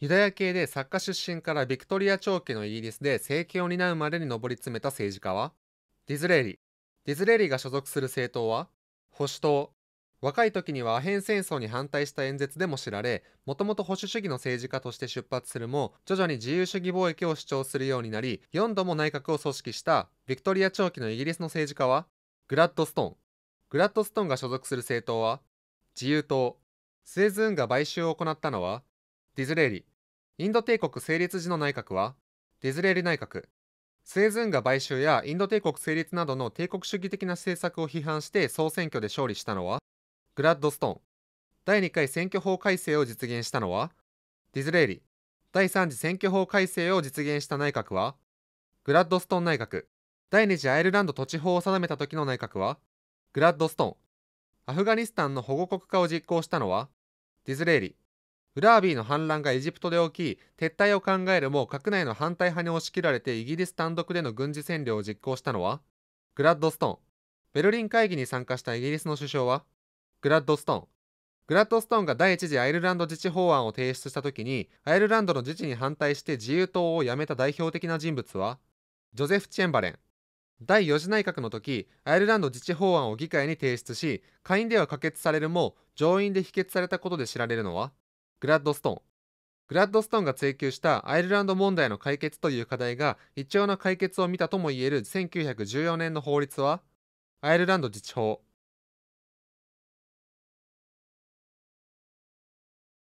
ユダヤ系で作家出身からビクトリア朝期のイギリスで政権を担うまでに上り詰めた政治家はディズレーリ。ディズレーリが所属する政党は保守党。若い時にはアヘン戦争に反対した演説でも知られ、もともと保守主義の政治家として出発するも、徐々に自由主義貿易を主張するようになり、4度も内閣を組織したビクトリア朝期のイギリスの政治家はグラッドストーン。グラッドストーンが所属する政党は自由党。スエズ運が買収を行ったのはディズレーリインド帝国成立時の内閣はディズレーリ内閣スエズ運河買収やインド帝国成立などの帝国主義的な政策を批判して総選挙で勝利したのはグラッドストーン第2回選挙法改正を実現したのはディズレーリ第3次選挙法改正を実現した内閣はグラッドストーン内閣第2次アイルランド土地法を定めた時の内閣はグラッドストーンアフガニスタンの保護国化を実行したのはディズレーリウラービーの反乱がエジプトで起き撤退を考えるも閣内の反対派に押し切られてイギリス単独での軍事占領を実行したのはグラッドストーンベルリン会議に参加したイギリスの首相はグラッドストーングラッドストーンが第一次アイルランド自治法案を提出した時にアイルランドの自治に反対して自由党を辞めた代表的な人物はジョゼフ・チェンバレン第4次内閣の時アイルランド自治法案を議会に提出し下院では可決されるも上院で否決されたことで知られるのはグラッドストーングラッドストーンが追求したアイルランド問題の解決という課題が一応の解決を見たともいえる1914年の法律はアイルランド自治法